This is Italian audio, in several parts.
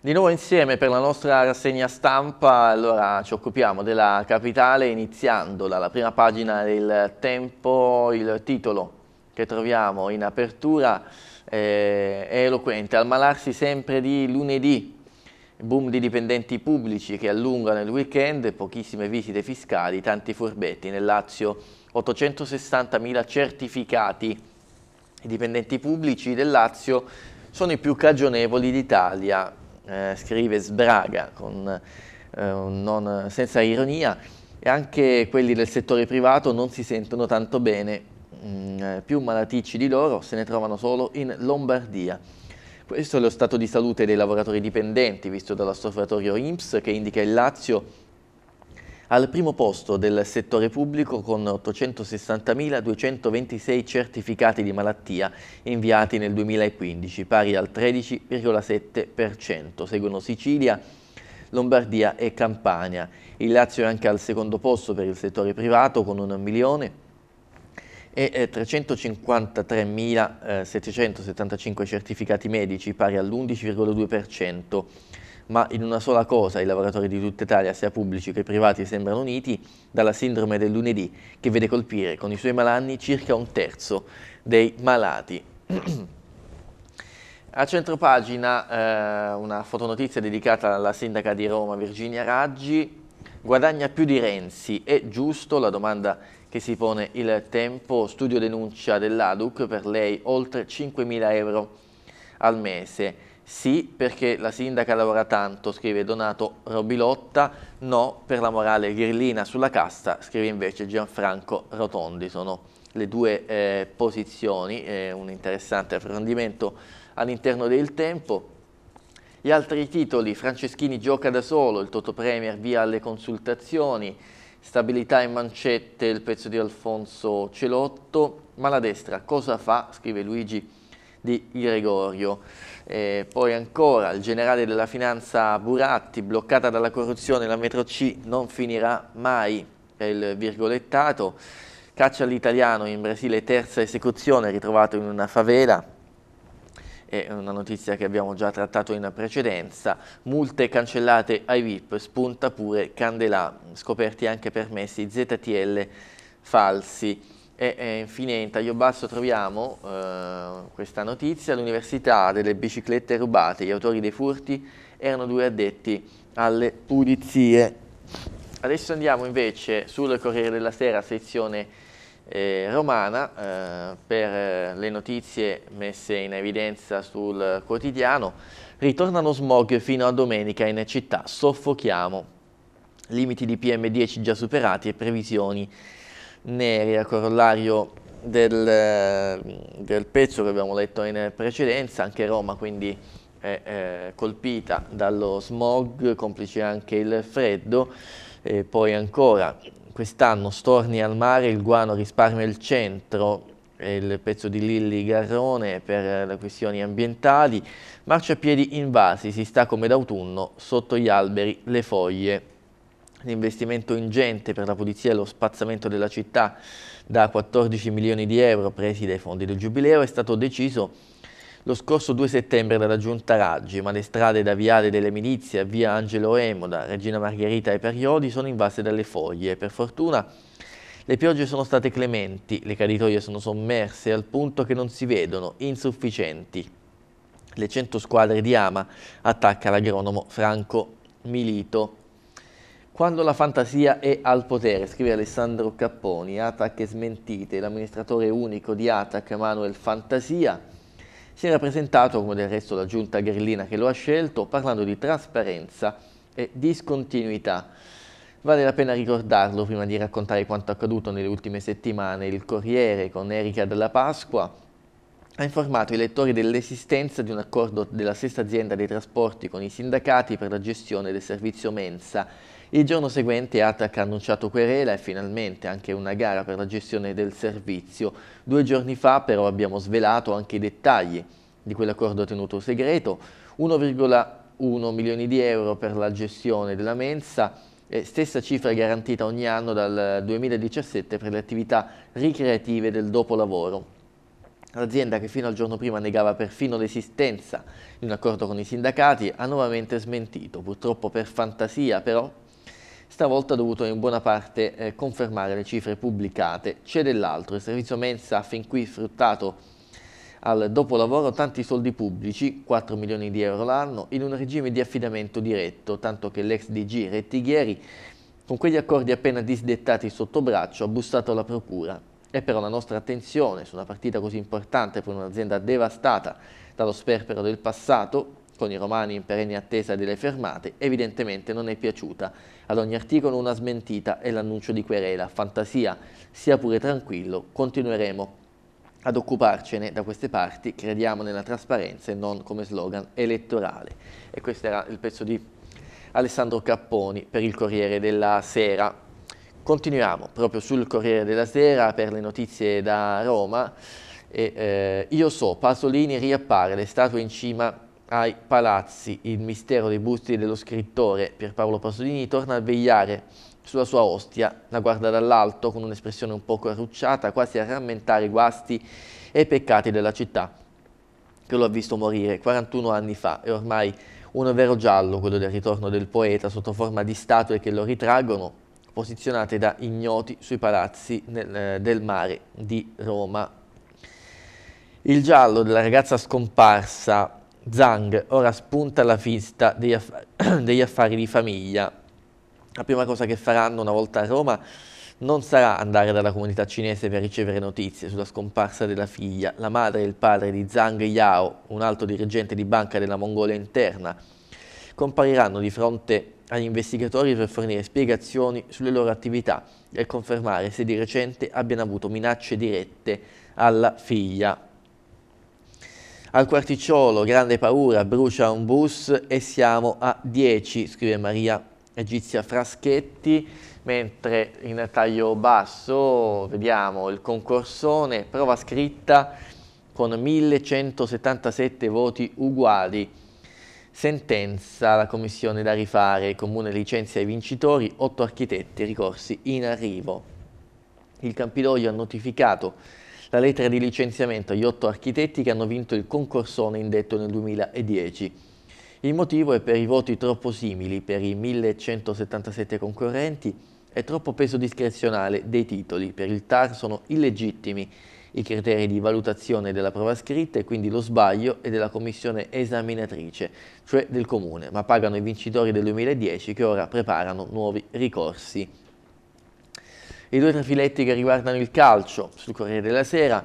Di nuovo insieme per la nostra rassegna stampa, allora ci occupiamo della capitale iniziando dalla prima pagina del Tempo, il titolo che troviamo in apertura eh, è eloquente, al malarsi sempre di lunedì, boom di dipendenti pubblici che allungano il weekend, pochissime visite fiscali, tanti furbetti, nel Lazio 860.000 certificati, i dipendenti pubblici del Lazio sono i più cagionevoli d'Italia, eh, scrive sbraga con, eh, non, senza ironia e anche quelli del settore privato non si sentono tanto bene, mh, mm, eh, più malaticci di loro se ne trovano solo in Lombardia. Questo è lo stato di salute dei lavoratori dipendenti visto dall'osservatorio IMSS che indica il Lazio al primo posto del settore pubblico con 860.226 certificati di malattia inviati nel 2015, pari al 13,7%. Seguono Sicilia, Lombardia e Campania. Il Lazio è anche al secondo posto per il settore privato con 1 milione e 353.775 eh, eh, certificati medici, pari all'11,2% ma in una sola cosa i lavoratori di tutta Italia, sia pubblici che privati, sembrano uniti dalla sindrome del lunedì che vede colpire con i suoi malanni circa un terzo dei malati. A centropagina eh, una fotonotizia dedicata alla sindaca di Roma Virginia Raggi, guadagna più di Renzi, è giusto la domanda che si pone il tempo, studio denuncia dell'ADUC per lei oltre 5.000 euro al mese. Sì, perché la sindaca lavora tanto, scrive Donato Robilotta, no per la morale ghirlina sulla casta, scrive invece Gianfranco Rotondi. Sono le due eh, posizioni, eh, un interessante approfondimento all'interno del tempo. Gli altri titoli, Franceschini gioca da solo, il Toto Premier via alle consultazioni, stabilità e mancette, il pezzo di Alfonso Celotto, ma la destra cosa fa, scrive Luigi di Gregorio. E poi ancora il generale della finanza Buratti, bloccata dalla corruzione la metro C non finirà mai, è il virgolettato. Caccia all'italiano in Brasile, terza esecuzione, ritrovato in una favela, è una notizia che abbiamo già trattato in precedenza, multe cancellate ai VIP, spunta pure Candelà, scoperti anche permessi ZTL falsi. E, e, infine in taglio basso troviamo eh, questa notizia, l'università delle biciclette rubate, gli autori dei furti erano due addetti alle pulizie. Adesso andiamo invece sul Corriere della Sera, sezione eh, romana, eh, per eh, le notizie messe in evidenza sul quotidiano. Ritornano smog fino a domenica in città, soffochiamo. Limiti di PM10 già superati e previsioni neri a corollario ecco, del, del pezzo che abbiamo letto in precedenza, anche Roma quindi è, è colpita dallo smog, complice anche il freddo, e poi ancora quest'anno storni al mare, il guano risparmia il centro, il pezzo di Lilli Garrone per le questioni ambientali, marciapiedi invasi, si sta come d'autunno, sotto gli alberi le foglie l'investimento ingente per la pulizia e lo spazzamento della città da 14 milioni di euro presi dai fondi del Giubileo è stato deciso lo scorso 2 settembre dalla giunta Raggi, ma le strade da Viale delle Milizie a via Angelo Emoda, Regina Margherita e Periodi sono invase dalle foglie. Per fortuna le piogge sono state clementi, le caditoie sono sommerse al punto che non si vedono, insufficienti. Le 100 squadre di Ama attacca l'agronomo Franco Milito. Quando la fantasia è al potere, scrive Alessandro Capponi, Atac è smentite, l'amministratore unico di Atac, Manuel Fantasia, si era presentato, come del resto la giunta gherlina che lo ha scelto, parlando di trasparenza e discontinuità. Vale la pena ricordarlo prima di raccontare quanto accaduto nelle ultime settimane. Il Corriere con Erika della Pasqua ha informato i lettori dell'esistenza di un accordo della stessa azienda dei trasporti con i sindacati per la gestione del servizio mensa. Il giorno seguente ATAC ha annunciato querela e finalmente anche una gara per la gestione del servizio. Due giorni fa però abbiamo svelato anche i dettagli di quell'accordo tenuto segreto, 1,1 milioni di euro per la gestione della mensa, stessa cifra garantita ogni anno dal 2017 per le attività ricreative del dopolavoro L'azienda, che fino al giorno prima negava perfino l'esistenza di un accordo con i sindacati, ha nuovamente smentito, purtroppo per fantasia però, stavolta ha dovuto in buona parte eh, confermare le cifre pubblicate. C'è dell'altro, il servizio mensa ha fin qui sfruttato al dopolavoro tanti soldi pubblici, 4 milioni di euro l'anno, in un regime di affidamento diretto, tanto che l'ex DG Rettighieri, con quegli accordi appena disdettati sotto braccio, ha bussato alla procura e però la nostra attenzione su una partita così importante per un'azienda devastata dallo sperpero del passato, con i romani in perenne attesa delle fermate, evidentemente non è piaciuta. Ad ogni articolo una smentita e l'annuncio di querela. Fantasia, sia pure tranquillo, continueremo ad occuparcene da queste parti, crediamo nella trasparenza e non come slogan elettorale. E questo era il pezzo di Alessandro Capponi per il Corriere della Sera. Continuiamo proprio sul Corriere della Sera per le notizie da Roma. E, eh, io so, Pasolini riappare, le statue in cima ai palazzi, il mistero dei busti dello scrittore Pierpaolo Pasolini torna a vegliare sulla sua ostia, la guarda dall'alto con un'espressione un poco arrucciata, quasi a rammentare i guasti e i peccati della città che lo ha visto morire 41 anni fa e ormai un vero giallo quello del ritorno del poeta sotto forma di statue che lo ritraggono posizionate da ignoti sui palazzi nel, eh, del mare di Roma. Il giallo della ragazza scomparsa, Zhang, ora spunta alla vista degli, aff degli affari di famiglia. La prima cosa che faranno una volta a Roma non sarà andare dalla comunità cinese per ricevere notizie sulla scomparsa della figlia. La madre e il padre di Zhang Yao, un altro dirigente di banca della Mongolia interna, compariranno di fronte a agli investigatori per fornire spiegazioni sulle loro attività e confermare se di recente abbiano avuto minacce dirette alla figlia. Al quarticciolo, grande paura, brucia un bus e siamo a 10, scrive Maria Egizia Fraschetti, mentre in taglio basso vediamo il concorsone, prova scritta con 1177 voti uguali, Sentenza, la commissione da rifare, il comune licenzia i vincitori, otto architetti, ricorsi in arrivo. Il Campidoglio ha notificato la lettera di licenziamento agli otto architetti che hanno vinto il concorsone indetto nel 2010. Il motivo è per i voti troppo simili per i 1177 concorrenti e troppo peso discrezionale dei titoli. Per il TAR sono illegittimi i criteri di valutazione della prova scritta e quindi lo sbaglio è della commissione esaminatrice, cioè del comune, ma pagano i vincitori del 2010 che ora preparano nuovi ricorsi. I due trafiletti che riguardano il calcio sul Corriere della Sera,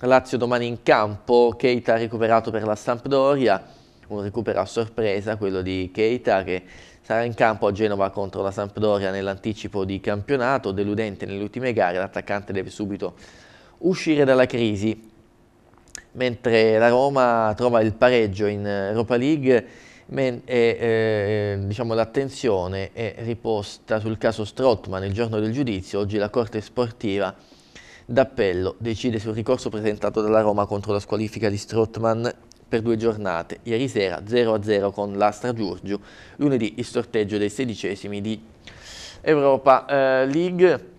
Lazio domani in campo, Keita recuperato per la Sampdoria, un recupero a sorpresa quello di Keita che sarà in campo a Genova contro la Sampdoria nell'anticipo di campionato, deludente nelle ultime gare, l'attaccante deve subito uscire dalla crisi, mentre la Roma trova il pareggio in Europa League e eh, diciamo, l'attenzione è riposta sul caso Strottman il giorno del giudizio, oggi la Corte Sportiva d'appello decide sul ricorso presentato dalla Roma contro la squalifica di Strottman per due giornate, ieri sera 0-0 con l'Astra Giurgiu, lunedì il sorteggio dei sedicesimi di Europa eh, League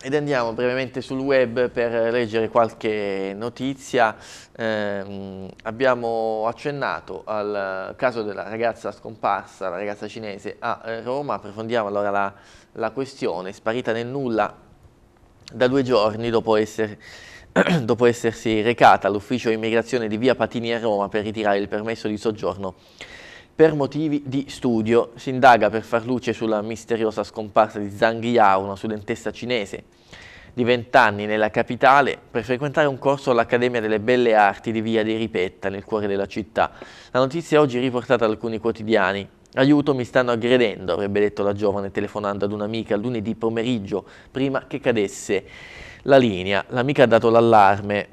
ed andiamo brevemente sul web per leggere qualche notizia. Eh, abbiamo accennato al caso della ragazza scomparsa, la ragazza cinese a eh, Roma. Approfondiamo allora la, la questione. Sparita nel nulla da due giorni dopo, esser, dopo essersi recata all'ufficio immigrazione di via Patini a Roma per ritirare il permesso di soggiorno per motivi di studio. Si indaga per far luce sulla misteriosa scomparsa di Zhang Yao, una studentessa cinese di 20 anni nella capitale, per frequentare un corso all'Accademia delle Belle Arti di Via dei Ripetta, nel cuore della città. La notizia è oggi riportata da alcuni quotidiani. Aiuto, mi stanno aggredendo, avrebbe detto la giovane telefonando ad un'amica lunedì pomeriggio, prima che cadesse la linea. L'amica ha dato l'allarme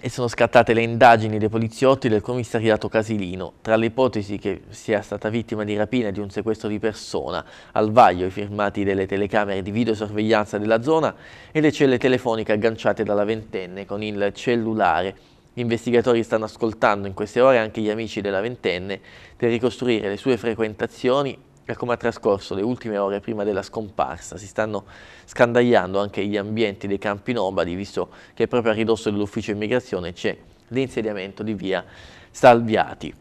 e sono scattate le indagini dei poliziotti del commissariato Casilino. Tra le ipotesi che sia stata vittima di rapina e di un sequestro di persona, al vaglio i firmati delle telecamere di videosorveglianza della zona e le celle telefoniche agganciate dalla ventenne con il cellulare. Gli investigatori stanno ascoltando in queste ore anche gli amici della ventenne per ricostruire le sue frequentazioni per come ha trascorso le ultime ore prima della scomparsa. Si stanno scandagliando anche gli ambienti dei campi nomadi, visto che proprio a ridosso dell'ufficio immigrazione c'è l'insediamento di via Salviati.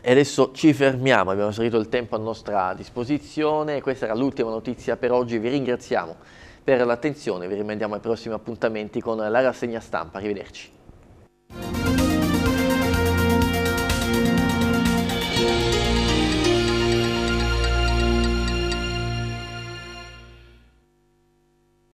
E adesso ci fermiamo, abbiamo salito il tempo a nostra disposizione, questa era l'ultima notizia per oggi, vi ringraziamo per l'attenzione, vi rimandiamo ai prossimi appuntamenti con la rassegna stampa, arrivederci.